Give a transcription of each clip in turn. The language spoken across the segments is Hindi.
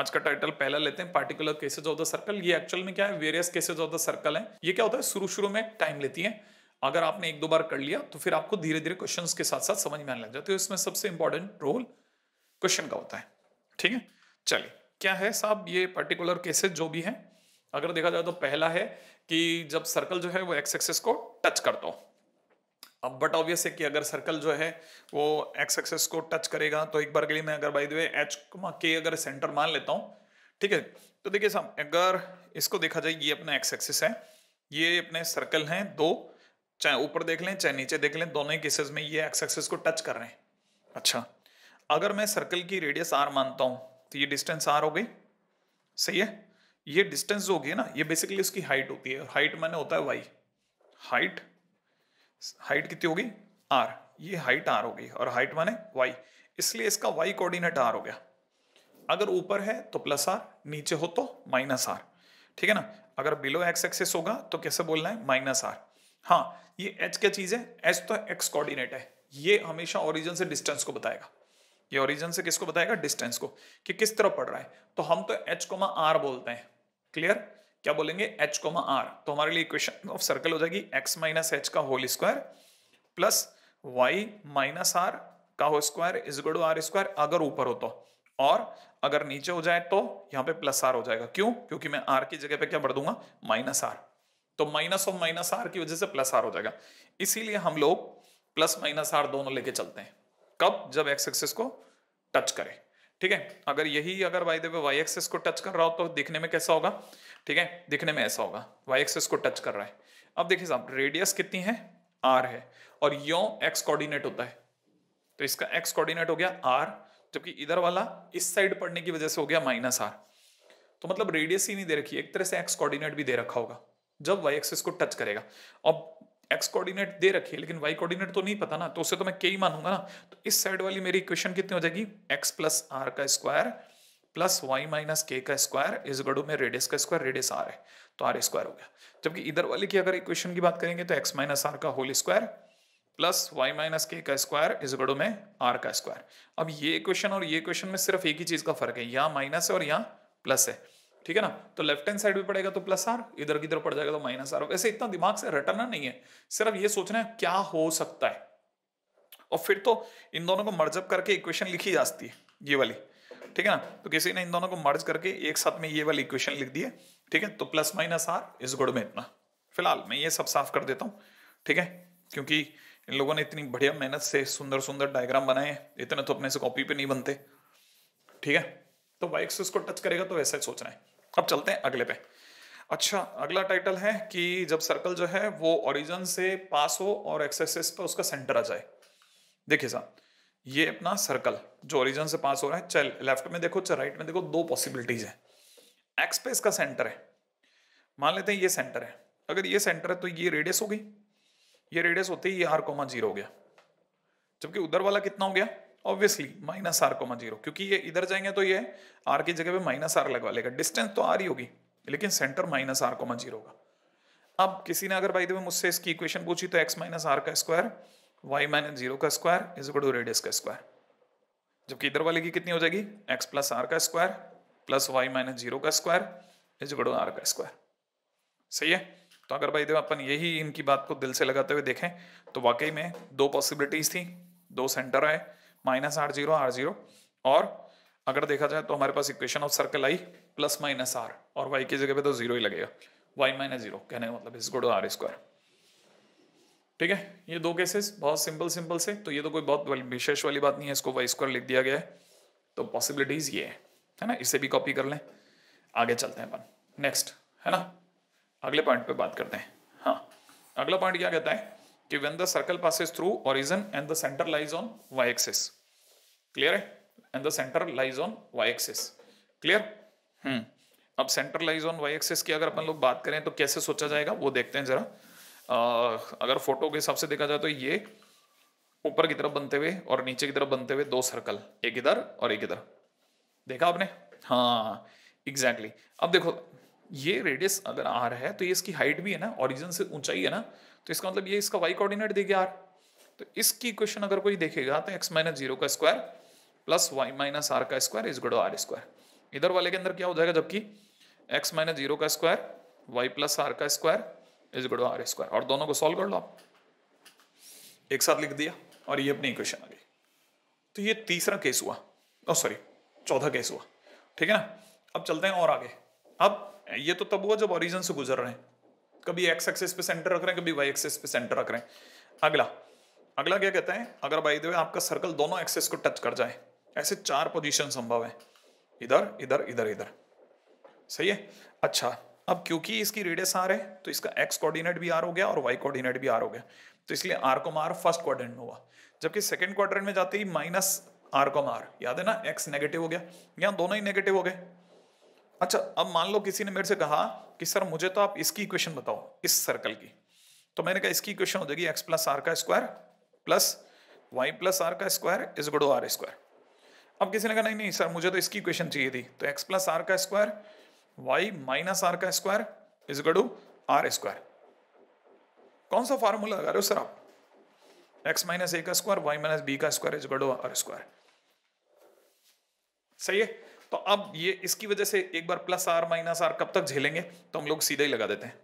आज का टाइटल पहला लेते हैं particular cases of the circle ये एक्चुअल में क्या है various cases of the circle है ये क्या होता है शुरू शुरू में टाइम लेती है अगर आपने एक दो बार कर लिया तो फिर आपको धीरे धीरे क्वेश्चन के साथ साथ समझ में आने लग जाते हो तो इसमें सबसे इंपॉर्टेंट रोल क्वेश्चन का होता है ठीक है चलिए क्या है साहब ये पर्टिकुलर केसेज जो भी है अगर देखा जाए तो पहला है कि जब सर्कल जो है वो एक्स एक्सेस को टच करता हो अब बट ऑब्वियस है कि अगर सर्कल जो है वो एक्स एक्सेस को टच करेगा तो एक बार के लिए मैं अगर बाई दे एच एच के अगर सेंटर मान लेता हूँ ठीक है तो देखिए साहब अगर इसको देखा जाए ये अपना एक्स एक्सेस है ये अपने सर्कल हैं दो चाहे ऊपर देख लें चाहे नीचे देख लें दोनों ही केसेस में ये एक्स एक्सेस को टच कर रहे हैं अच्छा अगर मैं सर्कल की रेडियस आर मानता हूँ तो ये डिस्टेंस आर हो गई सही है ये डिस्टेंस जो होगी ना ये बेसिकली उसकी हाइट होती है और हाइट मैंने होता है वाई हाइट हाइट कितनी होगी आर ये हाइट आर होगी और हाइट माने वाई इसलिए इसका वाई कोऑर्डिनेट आर हो गया अगर ऊपर है तो प्लस आर नीचे हो तो माइनस आर ठीक है ना अगर बिलो एक्स एक्सेस होगा तो कैसे बोलना है माइनस आर हाँ ये एच क्या चीज़ है एच तो एक्स कोऑर्डिनेट है ये हमेशा ओरिजिन से डिस्टेंस को बताएगा ये ओरिजिन से किसको बताएगा डिस्टेंस को कि किस तरफ पड़ रहा है तो हम तो एच कोमा आर बोलते हैं क्लियर क्या बोलेंगे एच कोमा आर तो हमारे लिए इक्वेशन ऑफ सर्कल हो जाएगी एक्स माइनस एच का whole square plus y minus r का whole square is good r square अगर ऊपर हो तो और अगर नीचे हो जाए तो यहां पे प्लस आर हो जाएगा क्यों क्योंकि मैं आर की जगह पे क्या बढ़ दूंगा माइनस आर तो माइनस और माइनस आर की वजह से प्लस आर हो जाएगा इसीलिए हम लोग प्लस माइनस आर दोनों लेके चलते हैं कब जब एक्स एक्सिस को टच करें ठीक है अगर यही अगर वाई देवे वाई एक्सेस को टच कर रहा हो तो दिखने में कैसा होगा ठीक है दिखने में ऐसा होगा वाई एक्सेस को टच कर रहा है अब देखिए साहब रेडियस कितनी है आर है और यो एक्स कोऑर्डिनेट होता है तो इसका एक्स कोऑर्डिनेट हो गया आर जबकि इधर वाला इस साइड पड़ने की वजह से हो गया माइनस आर तो मतलब रेडियस ही नहीं दे रखी एक तरह से एक्स कोऑर्डिनेट भी दे रखा होगा जब वाई एक्सेस को टच करेगा अब एक्स कोऑर्डिनेट दे रखी है लेकिन वाई कोऑर्डिनेट तो नहीं पता ना तो उससे तो मैं के ही मानूंगा ना तो इस साइड वाली मेरी इक्वेशन कितनी हो जाएगी एक्स प्लस आर का square plus y minus k का स्क्वायर इस गड़ू में रेडियस का स्क्वायर रेडियस आर है तो आर स्क्वायर हो गया जबकि इधर वाली की अगर इक्वेशन की बात करेंगे तो एक्स माइनस आर का whole square plus y minus k का स्क्वायर इस गड़ू में आर का स्क्वायर अब ये इक्वेशन और ये इक्वेशन में सिर्फ एक ही चीज का फर्क है यहाँ माइनस है और यहाँ प्लस है ठीक है ना तो लेफ्ट हैंड साइड भी पड़ेगा तो प्लस आर इधर किधर पड़ जाएगा तो माइनस आर वैसे इतना दिमाग से रटना नहीं है सिर्फ ये सोचना है क्या हो सकता है और फिर तो इन दोनों को मर्जअप करके इक्वेशन लिखी जाती है ये वाली ठीक है ना तो किसी ने इन दोनों को मर्ज करके एक साथ में ये वाली इक्वेशन लिख दी है ठीक है तो प्लस माइनस आर इस गुड़ में इतना फिलहाल मैं ये सब साफ कर देता हूँ ठीक है क्योंकि इन लोगों ने इतनी बढ़िया मेहनत से सुंदर सुंदर डायग्राम बनाए हैं इतने तो अपने से कॉपी पे नहीं बनते ठीक है तो वाइक्स उसको टच करेगा तो वैसा ही सोचना है अब चलते हैं अगले पे अच्छा अगला टाइटल है कि जब सर्कल जो है वो ओरिजन से पास हो और एक्सेसिस पर उसका सेंटर आ जाए देखिए साहब ये अपना सर्कल जो ओरिजन से पास हो रहा है चल लेफ्ट में देखो चाहे राइट में देखो दो पॉसिबिलिटीज है एक्स पे इसका सेंटर है मान लेते हैं ये सेंटर है अगर ये सेंटर है तो ये रेडियस हो गई ये रेडियस होते ही ये आर कोमा जीरो हो गया जबकि उधर वाला कितना हो गया obviously minus r comma zero क्योंकि ये इधर जाएंगे तो ये आर की जगह पे माइनस आर लगवा लेगा डिस्टेंस तो आर ही होगी लेकिन centre minus r comma zero होगा अब किसी ने अगर भाई देखो मुझसे इसकी इक्वेशन पूछी तो एक्स माइनस आर का स्क्वायर वाई माइनस जीरो का square is equal to radius का स्क्वायर जबकि इधर वाले की कितनी हो जाएगी एक्स प्लस आर का square plus y minus zero का square is equal to r का स्क्वायर सही है तो अगर भाई देखो अपन यही इनकी बात को दिल से लगाते हुए देखें तो वाकई में दो पॉसिबिलिटीज थी दो सेंटर आए minus r zero r zero और अगर देखा जाए तो हमारे पास इक्वेशन ऑफ सर्कल आई प्लस माइनस आर और वाई की जगह पे तो जीरो ही लगेगा वाई माइनस जीरो कहने का मतलब इज गुड आर स्क्वायर ठीक है ये दो केसेस बहुत सिंपल सिंपल से तो ये तो कोई बहुत विशेष वाली बात नहीं है इसको वाई स्क्वायर लिख दिया गया है तो पॉसिबिलिटीज ये है है ना इसे भी कॉपी कर लें आगे चलते हैं अपन नेक्स्ट है ना अगले पॉइंट पे बात करते हैं हाँ अगला पॉइंट क्या कहता है कि when the circle passes through origin and the centre lies on y axis clear है and the centre lies on y axis clear hmm अब centre lies on y axis की अगर अपन लोग बात करें तो कैसे सोचा जाएगा वो देखते हैं जरा अगर फोटो के हिसाब से देखा जाए तो ये ऊपर की तरफ बनते हुए और नीचे की तरफ बनते हुए दो सर्कल एक इधर और एक इधर देखा आपने हाँ एग्जैक्टली exactly. अब देखो ये रेडियस अगर आ रहा है तो ये इसकी हाइट भी है ना ऑरिजिन से ऊंचाई है ना तो इसका मतलब ये इसका वाई कोऑर्डिनेट देगा आर तो इसकी क्वेश्चन अगर कोई देखेगा तो एक्स माइनस जीरो का square plus y minus r का square is good r square इधर वाले के अंदर क्या हो जाएगा जबकि एक्स माइनस जीरो का स्क्वायर वाई प्लस आर का square is good r square और दोनों को सॉल्व कर लो आप एक साथ लिख दिया और ये अपनी इक्वेशन आ गई तो ये तीसरा केस हुआ ओ oh, सॉरी चौथा केस हुआ ठीक है ना अब चलते हैं और आगे अब ये तो तब हुआ जब ऑरिजन से गुजर रहे हैं कभी एक्स एक्सेस पे सेंटर रख रहे हैं कभी वाई एक्सेस पे सेंटर रख रहे हैं अगला अगला क्या कहते हैं अगर बाई दे आपका सर्कल दोनों एक्सेस को टच कर जाए ऐसे चार पोजिशन संभव है इधर इधर इधर इधर सही है अच्छा अब क्योंकि इसकी रेडियस आर है तो इसका एक्स कोऑर्डिनेट भी आर हो गया और वाई कोऑर्डिनेट भी आर हो गया तो इसलिए आर को मार फर्स्ट क्वाड्रेंट में हुआ जबकि सेकंड क्वाड्रेंट में जाते ही माइनस आर को मार याद है ना एक्स नेगेटिव हो गया यहाँ दोनों ही नेगेटिव हो गए अच्छा अब मान लो किसी ने मेरे से कहा कि सर मुझे तो आप इसकी इक्वेशन बताओ इस सर्कल की तो मैंने कहा इसकी इक्वेशन हो जाएगी एक्स प्लस आर का square plus y plus r का square is good r square अब किसी ने कहा नहीं नहीं सर मुझे तो इसकी इक्वेशन चाहिए थी तो एक्स प्लस आर का स्क्वायर वाई माइनस आर का square is good r square कौन सा फार्मूला लगा रहे हो सर आप एक्स माइनस ए का स्क्वायर वाई माइनस बी का square is good r square सही है तो अब ये इसकी वजह से एक बार प्लस आर माइनस आर कब तक झेलेंगे तो हम लोग सीधा ही लगा देते हैं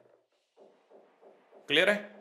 क्लियर है